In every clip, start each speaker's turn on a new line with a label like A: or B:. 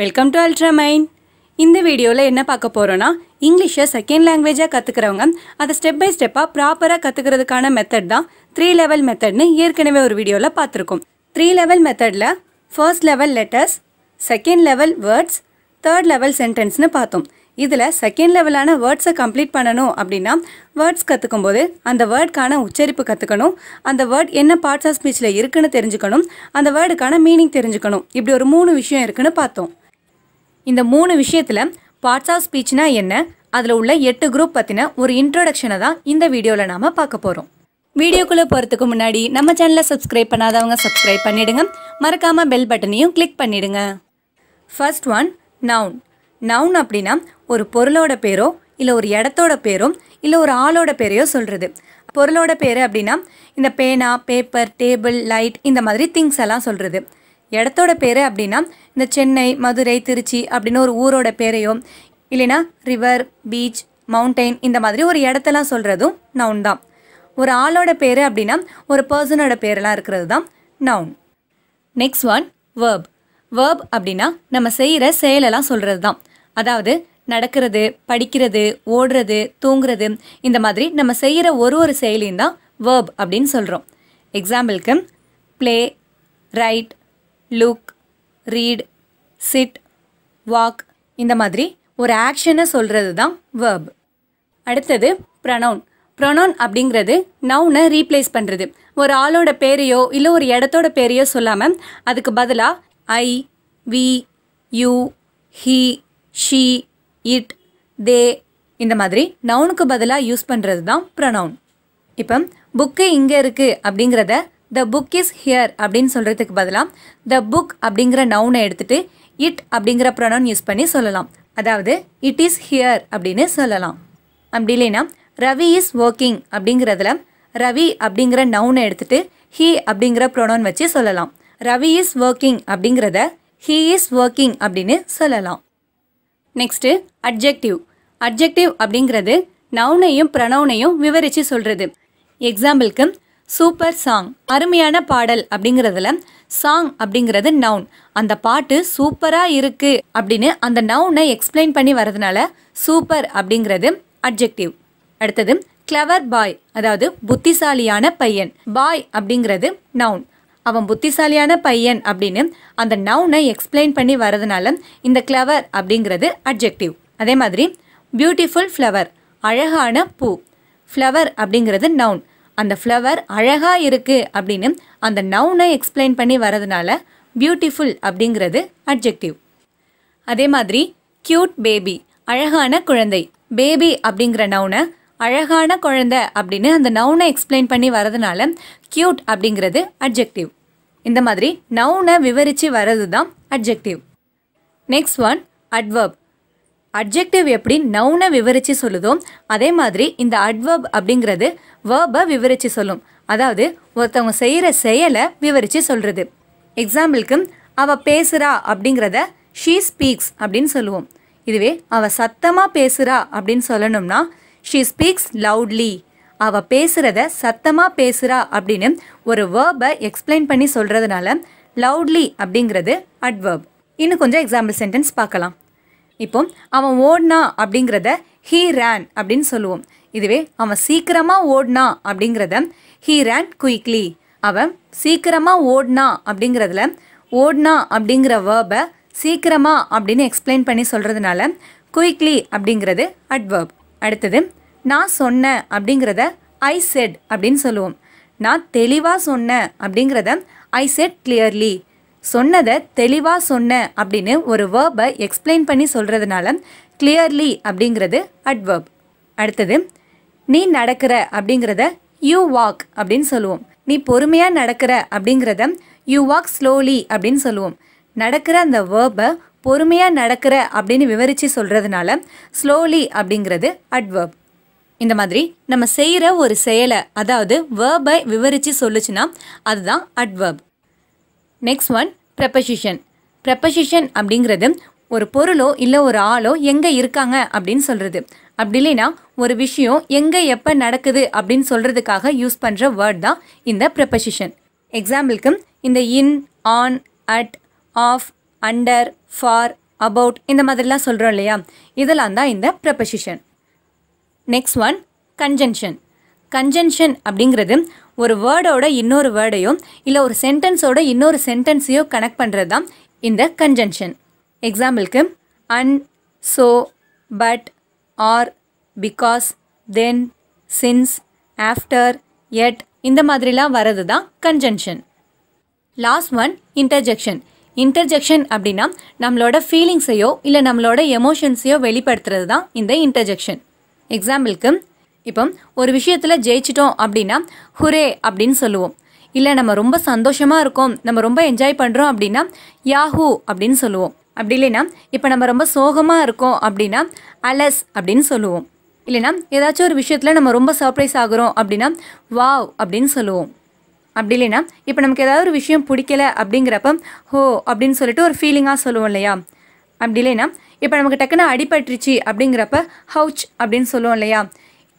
A: welcome to அல்ட்ராமைன் இந்த வீடியோவில் என்ன பார்க்க போகிறோன்னா இங்கிலீஷை செகண்ட் லாங்குவேஜாக கற்றுக்கிறவங்க அதை ஸ்டெப் பை ஸ்டெப்பாக ப்ராப்பராக கற்றுக்கிறதுக்கான மெத்தட் தான் த்ரீ லெவல் மெத்தட்னு ஏற்கனவே ஒரு வீடியோவில் பார்த்துருக்கோம் த்ரீ லெவல் மெத்தடில் first level letters second level words third level சென்டென்ஸ்னு பார்த்தோம் இதில் செகண்ட் லெவலான வேர்ட்ஸை கம்ப்ளீட் பண்ணணும் அப்படின்னா வேர்ட்ஸ் கற்றுக்கும் போது அந்த வேர்டுக்கான உச்சரிப்பு கற்றுக்கணும் அந்த வேர்ட் என்ன பார்ட்ஸ் ஆஃப் ஸ்பீச்சில் இருக்குன்னு தெரிஞ்சுக்கணும் அந்த வேர்டுக்கான மீனிங் தெரிஞ்சுக்கணும் இப்படி ஒரு மூணு விஷயம் இருக்குன்னு பார்த்தோம் இந்த மூணு விஷயத்தில் பார்ட்ஸ் ஆஃப் ஸ்பீச்னா என்ன அதில் உள்ள எட்டு குரூப் பற்றின ஒரு இன்ட்ரோடக்ஷனை தான் இந்த வீடியோவில் நாம் பார்க்க போகிறோம் வீடியோக்குள்ளே போகிறதுக்கு முன்னாடி நம்ம சேனலை சப்ஸ்கிரைப் பண்ணாதவங்க சப்ஸ்கிரைப் பண்ணிவிடுங்க மறக்காமல் பெல் பட்டனையும் கிளிக் பண்ணிவிடுங்க ஃபர்ஸ்ட் ஒன் நவுன் நவுன் அப்படின்னா ஒரு பொருளோட பேரோ இல்லை ஒரு இடத்தோட பேரோ இல்லை ஒரு ஆளோட பேரையோ சொல்கிறது பொருளோட பேர் அப்படின்னா இந்த பேனா பேப்பர் டேபிள் லைட் இந்த மாதிரி திங்ஸ் எல்லாம் சொல்கிறது இடத்தோட பேர் அப்படின்னா இந்த சென்னை மதுரை திருச்சி அப்படின்னு ஒரு ஊரோட பேரையோ இல்லைன்னா ரிவர் பீச் மவுண்டெயின் இந்த மாதிரி ஒரு இடத்தெல்லாம் சொல்கிறதும் நவுன் தான் ஒரு ஆளோட பேர் அப்படின்னா ஒரு பர்சனோட பேரெல்லாம் இருக்கிறது தான் noun next one verb verb அப்படின்னா நம்ம செய்கிற செயலெல்லாம் சொல்கிறது தான் அதாவது நடக்கிறது படிக்கிறது ஓடுறது தூங்குறது இந்த மாதிரி நம்ம செய்கிற ஒரு ஒரு செயலையும் தான் வேர்ப் அப்படின்னு சொல்கிறோம் எக்ஸாம்பிளுக்கு play write look read sit walk இந்த மாதிரி ஒரு ஆக்ஷனை சொல்கிறது தான் வேர்ப் அடுத்தது ப்ரனவுன் ப்ரொனவுன் அப்படிங்கிறது நவுனை ரீப்ளேஸ் பண்ணுறது ஒரு ஆளோட பேரையோ இல்லை ஒரு இடத்தோட பேரையோ சொல்லாமல் அதுக்கு பதிலாக I we you he she it they இந்த மாதிரி நவுனுக்கு பதிலாக யூஸ் பண்ணுறது தான் ப்ரொனவுன் இப்போ புக்கு இங்கே இருக்குது அப்படிங்கிறத த புக் இஸ் ஹியர் அப்படின்னு சொல்கிறதுக்கு பதிலாக த புக் அப்படிங்கிற நவுனை எடுத்துகிட்டு இட் அப்படிங்கிற ப்ரொனவுன் யூஸ் பண்ணி சொல்லலாம் அதாவது இட் இஸ் ஹியர் அப்படின்னு சொல்லலாம் அப்படி இல்லைன்னா ரவி இஸ் ஒர்க்கிங் அப்படிங்கிறதுல ரவி அப்படிங்கிற நவுனை எடுத்துகிட்டு ஹி அப்படிங்கிற ப்ரொனவுன் வச்சு சொல்லலாம் ரவி இஸ் ஒர்க்கிங் அப்படிங்கிறத ஹீ இஸ் ஒர்க்கிங் அப்படின்னு சொல்லலாம் நெக்ஸ்ட்டு அட்ஜெக்டிவ் அட்ஜெக்டிவ் அப்படிங்கிறது நவுனையும் ப்ரனவுனையும் விவரித்து சொல்கிறது எக்ஸாம்பிளுக்கு சூப்பர் சாங் அருமையான பாடல் அப்படிங்கிறதுல சாங் அப்படிங்கிறது நவுன் அந்த பாட்டு சூப்பராக இருக்குது அப்படின்னு அந்த நவுனை எக்ஸ்பிளைன் பண்ணி வரதுனால சூப்பர் அப்படிங்கிறது அப்ஜெக்டிவ் அடுத்தது கிளவர் பாய் அதாவது புத்திசாலியான பையன் பாய் அப்படிங்கிறது நவுன் அவன் புத்திசாலியான பையன் அப்படின்னு அந்த நவுனை எக்ஸ்பிளைன் பண்ணி வரதுனால இந்த கிளவர் அப்படிங்கிறது அப்ஜெக்டிவ் அதே மாதிரி பியூட்டிஃபுல் ஃப்ளவர் அழகான பூ ஃப்ளவர் அப்படிங்கிறது நவுன் அந்த ஃப்ளவர் அழகாக இருக்குது அப்படின்னு அந்த நவுனை எக்ஸ்பிளைன் பண்ணி வரதுனால பியூட்டிஃபுல் அப்படிங்கிறது அட்ஜெக்டிவ் அதே மாதிரி க்யூட் பேபி அழகான குழந்தை பேபி அப்படிங்கிற நவுனை அழகான குழந்தை அப்படின்னு அந்த நவுனை எக்ஸ்பிளைன் பண்ணி வரதுனால க்யூட் அப்படிங்கிறது அட்ஜெக்டிவ் இந்த மாதிரி நவுனை விவரித்து வர்றது தான் adjective next one adverb adjective எப்படி நவுனை விவரித்து சொல்லுதோ அதே மாதிரி இந்த அட்வர்ப் அப்படிங்கிறது வேர்பை விவரித்து சொல்லும் அதாவது ஒருத்தவங்க செய்கிற செயலை விவரித்து சொல்கிறது எக்ஸாம்பிளுக்கு அவள் பேசுகிறா அப்படிங்கிறத ஷீ ஸ்பீக்ஸ் அப்படின்னு சொல்லுவோம் இதுவே அவள் சத்தமாக பேசுகிறா அப்படின்னு சொல்லணும்னா ஷீ ஸ்பீக்ஸ் லவுட்லி அவள் பேசுகிறத சத்தமாக பேசுகிறா அப்படின்னு ஒரு வேர்பை எக்ஸ்பிளைன் பண்ணி சொல்கிறதுனால லவுட்லி அப்படிங்கிறது அட்வர்ப் இன்னும் கொஞ்சம் எக்ஸாம்பிள் சென்டென்ஸ் பார்க்கலாம் இப்போ அவன் ஓடினா அப்படிங்கிறத ஹீ ரேன் அப்படின்னு சொல்லுவோம் இதுவே அவன் சீக்கிரமாக ஓடினா அப்படிங்கிறத ஹீ ரேன் குயிக்லி அவன் சீக்கிரமாக ஓடினா அப்படிங்கிறதுல ஓடினா அப்படிங்கிற வேர்பை சீக்கிரமாக அப்படின்னு எக்ஸ்பிளைன் பண்ணி சொல்கிறதுனால குயிக்லி அப்படிங்கிறது அட்வர்ப் அடுத்தது நான் சொன்னேன் அப்படிங்கிறத ஐ செட் அப்படின்னு சொல்லுவோம் நான் தெளிவாக சொன்னேன் அப்படிங்கிறத ஐ செட் கிளியர்லி சொன்னதை தெளிவாக சொன்ன அப்படின்னு ஒரு வேர்பை எக்ஸ்பிளைன் பண்ணி சொல்கிறதுனால கிளியர்லி அப்படிங்கிறது அட்வர்ப் அடுத்தது நீ நடக்கிற அப்படிங்கிறத யூ வாக் அப்படின்னு சொல்லுவோம் நீ பொறுமையாக நடக்கிற அப்படிங்கிறத யூ வாக் ஸ்லோலி அப்படின்னு சொல்லுவோம் நடக்கிற அந்த வேர்பை பொறுமையாக நடக்கிற அப்படின்னு விவரித்து சொல்கிறதுனால ஸ்லோலி அப்படிங்கிறது அட்வர்ப் இந்த மாதிரி நம்ம செய்கிற ஒரு செயலை அதாவது வேர்பை விவரித்து சொல்லுச்சுன்னா அதுதான் adverb next one preposition preposition அப்படிங்கிறது ஒரு பொருளோ இல்லை ஒரு ஆளோ எங்கே இருக்காங்க அப்படின்னு சொல்கிறது அப்படி இல்லைன்னா ஒரு விஷயம் எங்கே எப்போ நடக்குது அப்படின்னு சொல்கிறதுக்காக யூஸ் பண்ணுற வேர்ட் தான் இந்த ப்ரெப்பசிஷன் எக்ஸாம்பிளுக்கு இந்த in on at of under for about இந்த மாதிரிலாம் சொல்கிறோம் இல்லையா இதெல்லாம் தான் இந்த preposition next one conjunction conjunction அப்படிங்கிறது ஒரு வேர்டோட இன்னொரு வேர்டையும் இல்லை ஒரு சென்டென்ஸோட இன்னொரு சென்டென்ஸையோ கனெக்ட் பண்ணுறது தான் இந்த கன்ஜென்ஷன் எக்ஸாம்பிளுக்கு and so but or because then since after yet இந்த மாதிரிலாம் வர்றது தான் conjunction last one interjection interjection அப்படின்னா நம்மளோட ஃபீலிங்ஸையோ இல்லை நம்மளோட எமோஷன்ஸையோ வெளிப்படுத்துறது தான் இந்த இன்டர்ஜெக்ஷன் எக்ஸாம்பிளுக்கு இப்போ ஒரு விஷயத்தில் ஜெயிச்சிட்டோம் அப்படின்னா ஹுரே அப்படின்னு சொல்லுவோம் இல்லை நம்ம ரொம்ப சந்தோஷமாக இருக்கோம் நம்ம ரொம்ப என்ஜாய் பண்ணுறோம் அப்படின்னா யாஹூ அப்படின்னு சொல்லுவோம் அப்படி இல்லைன்னா இப்போ நம்ம ரொம்ப சோகமாக இருக்கோம் அப்படின்னா அலஸ் அப்படின்னு சொல்லுவோம் இல்லைனா ஏதாச்சும் ஒரு விஷயத்தில் நம்ம ரொம்ப சர்ப்ரைஸ் ஆகுறோம் அப்படின்னா வாவ் அப்படின்னு சொல்லுவோம் அப்படி இல்லைன்னா இப்போ நமக்கு ஏதாவது ஒரு விஷயம் பிடிக்கல அப்படிங்கிறப்ப ஹோ அப்படின்னு சொல்லிட்டு ஒரு ஃபீலிங்காக சொல்லுவோம் இல்லையா அப்படி இல்லைன்னா இப்போ நமக்கு டக்குன்னு அடிபட்டுருச்சு அப்படிங்கிறப்ப ஹவுச் அப்படின்னு சொல்லுவோம் இல்லையா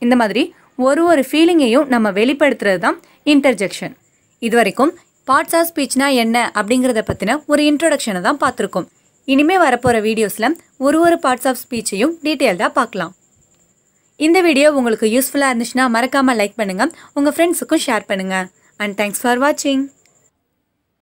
A: இந்த மாதிரி ஒரு ஒரு ஃபீலிங்கையும் நம்ம வெளிப்படுத்துறது தான் இன்டர்ஜெக்ஷன் இது வரைக்கும் பார்ட்ஸ் ஆஃப் ஸ்பீச்னா என்ன அப்படிங்கிறத பற்றின ஒரு இன்ட்ரொடக்ஷனை தான் பார்த்துருக்கோம் இனிமேல் வரப்போகிற வீடியோஸில் ஒரு ஒரு பார்ட்ஸ் ஆஃப் ஸ்பீச்சையும் டீட்டெயில்டாக பார்க்கலாம் இந்த வீடியோ உங்களுக்கு யூஸ்ஃபுல்லாக இருந்துச்சுன்னா மறக்காமல் லைக் பண்ணுங்கள் உங்கள் ஃப்ரெண்ட்ஸுக்கும் ஷேர் பண்ணுங்கள் அண்ட் தேங்க்ஸ் ஃபார் வாட்சிங்